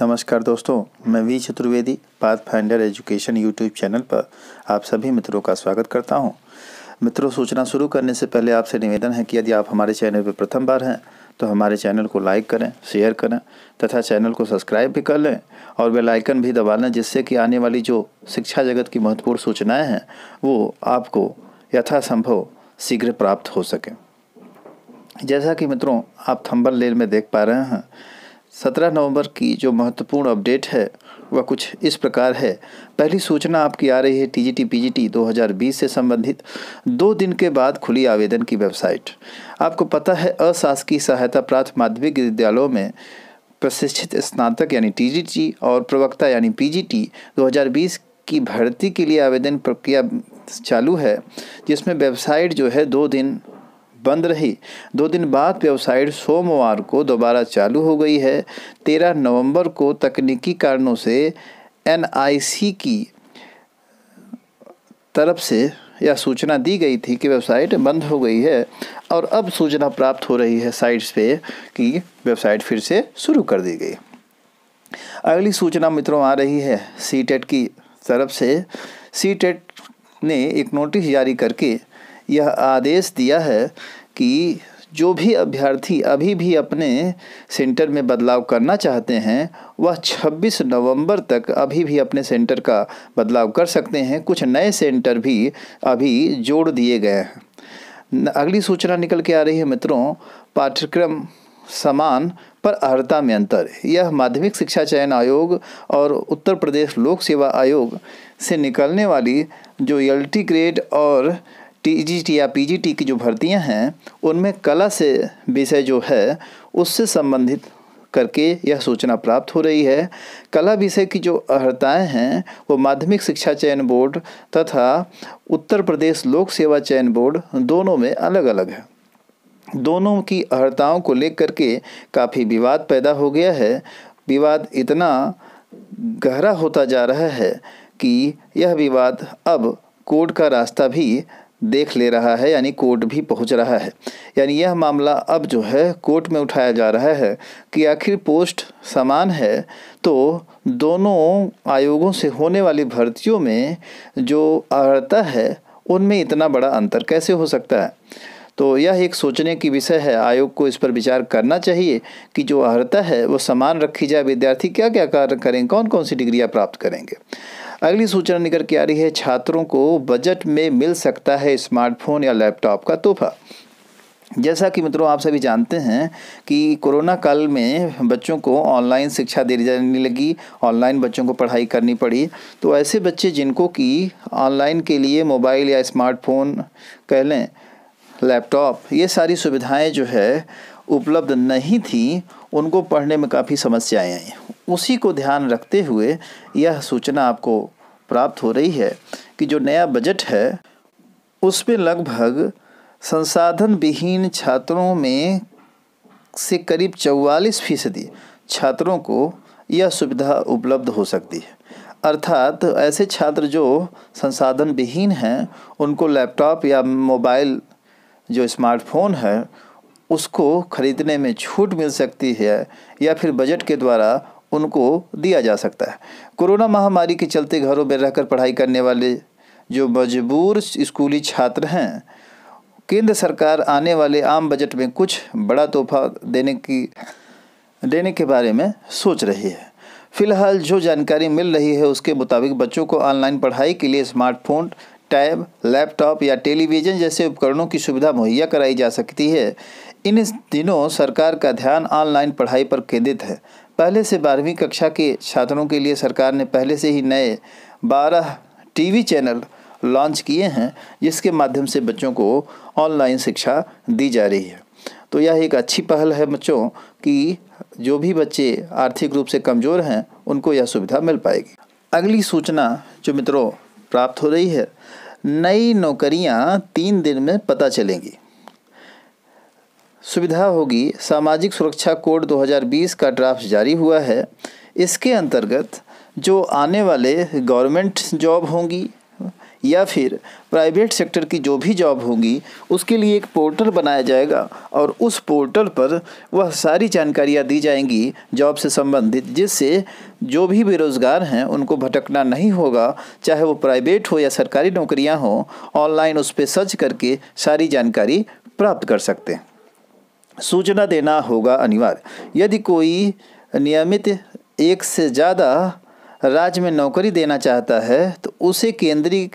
नमस्कार दोस्तों मैं V Chaturvedi Path Finder Education YouTube channel पर आप सभी मित्रों का स्वागत करता हूं। मित्रों सूचना शुरू करने से पहले आपसे निवेदन है कि यदि आप हमारे चैनल पर प्रथम बार हैं तो हमारे चैनल को लाइक करें शेयर करें तथा चैनल को सब्सक्राइब भी कर लें और बेलाइकन भी दबा लें जिससे कि आने वाली जो शिक्षा जगत की महत्वपूर्ण सूचनाएँ हैं वो आपको यथासंभव शीघ्र प्राप्त हो सकें जैसा कि मित्रों आप थंबल लेल में देख पा रहे हैं सत्रह नवंबर की जो महत्वपूर्ण अपडेट है वह कुछ इस प्रकार है पहली सूचना आपकी आ रही है टी जी दो हज़ार बीस से संबंधित दो दिन के बाद खुली आवेदन की वेबसाइट आपको पता है अशासकीय सहायता प्राप्त माध्यमिक विद्यालयों में प्रशिक्षित स्नातक यानी टी और प्रवक्ता यानी पी हज़ार बीस की भर्ती के लिए आवेदन प्रक्रिया चालू है जिसमें वेबसाइट जो है दो दिन बंद रही दो दिन बाद वेबसाइट सोमवार को दोबारा चालू हो गई है तेरह नवंबर को तकनीकी कारणों से एनआईसी की तरफ से यह सूचना दी गई थी कि वेबसाइट बंद हो गई है और अब सूचना प्राप्त हो रही है साइट्स पे कि वेबसाइट फिर से शुरू कर दी गई अगली सूचना मित्रों आ रही है सी की तरफ से सी ने एक नोटिस जारी करके यह आदेश दिया है कि जो भी अभ्यर्थी अभी भी अपने सेंटर में बदलाव करना चाहते हैं वह 26 नवंबर तक अभी भी अपने सेंटर का बदलाव कर सकते हैं कुछ नए सेंटर भी अभी जोड़ दिए गए हैं अगली सूचना निकल के आ रही है मित्रों पाठ्यक्रम समान पर अर्हता में अंतर यह माध्यमिक शिक्षा चयन आयोग और उत्तर प्रदेश लोक सेवा आयोग से निकलने वाली जो एल ग्रेड और टीजीटी या पीजीटी की जो भर्तियां हैं उनमें कला से विषय जो है उससे संबंधित करके यह सूचना प्राप्त हो रही है कला विषय की जो अर्ताएँ हैं वो माध्यमिक शिक्षा चयन बोर्ड तथा उत्तर प्रदेश लोक सेवा चयन बोर्ड दोनों में अलग अलग है दोनों की अर्ताओं को लेकर के काफ़ी विवाद पैदा हो गया है विवाद इतना गहरा होता जा रहा है कि यह विवाद अब कोर्ट का रास्ता भी देख ले रहा है यानी कोर्ट भी पहुंच रहा है यानी यह मामला अब जो है कोर्ट में उठाया जा रहा है कि आखिर पोस्ट समान है तो दोनों आयोगों से होने वाली भर्तियों में जो अर्ता है उनमें इतना बड़ा अंतर कैसे हो सकता है तो यह एक सोचने की विषय है आयोग को इस पर विचार करना चाहिए कि जो अर्ता है वो समान रखी जाए विद्यार्थी क्या क्या कार्य करें कौन कौन सी डिग्रियाँ प्राप्त करेंगे अगली सूचना निकल के आ रही है छात्रों को बजट में मिल सकता है स्मार्टफोन या लैपटॉप का तोहफा जैसा कि मित्रों आप सभी जानते हैं कि कोरोना काल में बच्चों को ऑनलाइन शिक्षा दी जाने लगी ऑनलाइन बच्चों को पढ़ाई करनी पड़ी तो ऐसे बच्चे जिनको कि ऑनलाइन के लिए मोबाइल या स्मार्टफोन कह लें लैपटॉप ये सारी सुविधाएं जो है उपलब्ध नहीं थी उनको पढ़ने में काफ़ी समस्याएं आई उसी को ध्यान रखते हुए यह सूचना आपको प्राप्त हो रही है कि जो नया बजट है उसमें लगभग संसाधन विहीन छात्रों में से करीब चौवालीस फीसदी छात्रों को यह सुविधा उपलब्ध हो सकती है अर्थात ऐसे छात्र जो संसाधन विहीन हैं उनको लैपटॉप या मोबाइल जो स्मार्टफोन है उसको खरीदने में छूट मिल सकती है या फिर बजट के द्वारा उनको दिया जा सकता है कोरोना महामारी के चलते घरों में रहकर पढ़ाई करने वाले जो मजबूर स्कूली छात्र हैं केंद्र सरकार आने वाले आम बजट में कुछ बड़ा तोहफा देने की देने के बारे में सोच रही है फिलहाल जो जानकारी मिल रही है उसके मुताबिक बच्चों को ऑनलाइन पढ़ाई के लिए स्मार्टफोन टैब लैपटॉप या टेलीविज़न जैसे उपकरणों की सुविधा मुहैया कराई जा सकती है इन दिनों सरकार का ध्यान ऑनलाइन पढ़ाई पर केंद्रित है पहले से बारहवीं कक्षा के छात्रों के लिए सरकार ने पहले से ही नए बारह टीवी चैनल लॉन्च किए हैं जिसके माध्यम से बच्चों को ऑनलाइन शिक्षा दी जा रही है तो यह एक अच्छी पहल है बच्चों कि जो भी बच्चे आर्थिक रूप से कमज़ोर हैं उनको यह सुविधा मिल पाएगी अगली सूचना जो मित्रों प्राप्त हो रही है नई नौकरियां तीन दिन में पता चलेंगी सुविधा होगी सामाजिक सुरक्षा कोड 2020 का ड्राफ्ट जारी हुआ है इसके अंतर्गत जो आने वाले गवर्नमेंट जॉब होंगी या फिर प्राइवेट सेक्टर की जो भी जॉब होगी उसके लिए एक पोर्टल बनाया जाएगा और उस पोर्टल पर वह सारी जानकारियाँ दी जाएंगी जॉब से संबंधित जिससे जो भी बेरोज़गार हैं उनको भटकना नहीं होगा चाहे वो प्राइवेट हो या सरकारी नौकरियाँ हों ऑनलाइन उस पर सर्च करके सारी जानकारी प्राप्त कर सकते हैं सूचना देना होगा अनिवार्य यदि कोई नियमित एक से ज़्यादा राज्य में नौकरी देना चाहता है तो उसे केंद्रीय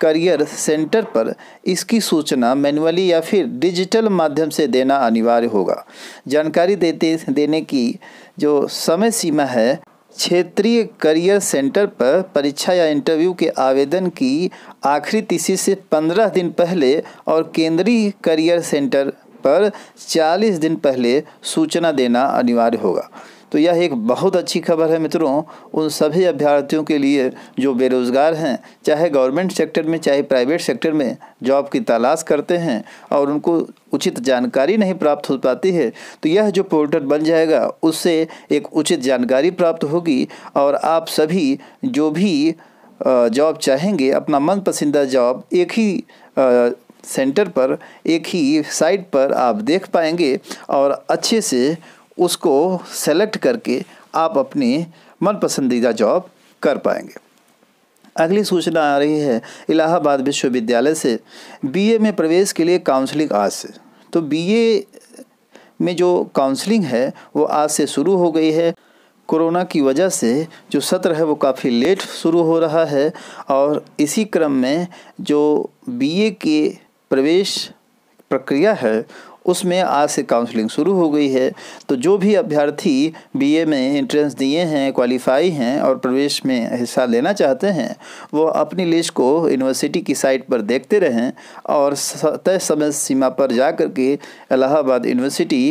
करियर सेंटर पर इसकी सूचना मैनुअली या फिर डिजिटल माध्यम से देना अनिवार्य होगा जानकारी देते देने की जो समय सीमा है क्षेत्रीय करियर सेंटर पर परीक्षा या इंटरव्यू के आवेदन की आखिरी तिथि से पंद्रह दिन पहले और केंद्रीय करियर सेंटर पर चालीस दिन पहले सूचना देना अनिवार्य होगा तो यह एक बहुत अच्छी खबर है मित्रों उन सभी अभ्यर्थियों के लिए जो बेरोज़गार हैं चाहे गवर्नमेंट सेक्टर में चाहे प्राइवेट सेक्टर में जॉब की तलाश करते हैं और उनको उचित जानकारी नहीं प्राप्त हो पाती है तो यह जो पोर्टल बन जाएगा उससे एक उचित जानकारी प्राप्त होगी और आप सभी जो भी जॉब चाहेंगे अपना मन पसंदा जॉब एक ही सेंटर पर एक ही साइट पर आप देख पाएंगे और अच्छे से उसको सेलेक्ट करके आप अपनी मन पसंदीदा जॉब कर पाएंगे अगली सूचना आ रही है इलाहाबाद विश्वविद्यालय से बीए में प्रवेश के लिए काउंसलिंग आज से तो बीए में जो काउंसलिंग है वो आज से शुरू हो गई है कोरोना की वजह से जो सत्र है वो काफ़ी लेट शुरू हो रहा है और इसी क्रम में जो बीए के प्रवेश प्रक्रिया है उसमें आज से काउंसलिंग शुरू हो गई है तो जो भी अभ्यर्थी बीए में एंट्रेंस दिए हैं क्वालिफाई हैं और प्रवेश में हिस्सा लेना चाहते हैं वो अपनी लिस्ट को यूनिवर्सिटी की साइट पर देखते रहें और तय समय सीमा पर जा कर के इलाहाबाद यूनिवर्सिटी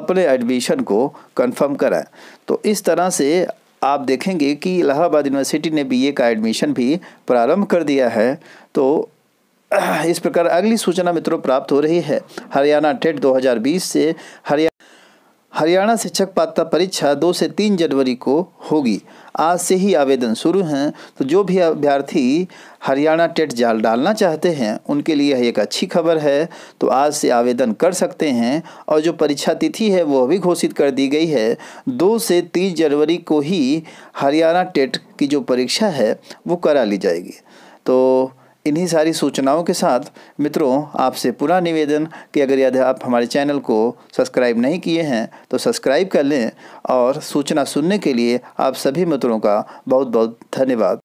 अपने एडमिशन को कंफर्म कराएँ तो इस तरह से आप देखेंगे कि इलाहाबाद यूनिवर्सिटी ने बीए का एडमिशन भी प्रारंभ कर दिया है तो इस प्रकार अगली सूचना मित्रों प्राप्त हो रही है हरियाणा टेट 2020 से हरियाणा हरियाणा शिक्षक पात्रता परीक्षा दो से तीन जनवरी को होगी आज से ही आवेदन शुरू हैं तो जो भी अभ्यर्थी हरियाणा टेट जाल डालना चाहते हैं उनके लिए एक अच्छी खबर है तो आज से आवेदन कर सकते हैं और जो परीक्षा तिथि है वह भी घोषित कर दी गई है दो से तीन जनवरी को ही हरियाणा टेट की जो परीक्षा है वो करा ली जाएगी तो इन्हीं सारी सूचनाओं के साथ मित्रों आपसे पूरा निवेदन कि अगर यदि आप हमारे चैनल को सब्सक्राइब नहीं किए हैं तो सब्सक्राइब कर लें और सूचना सुनने के लिए आप सभी मित्रों का बहुत बहुत धन्यवाद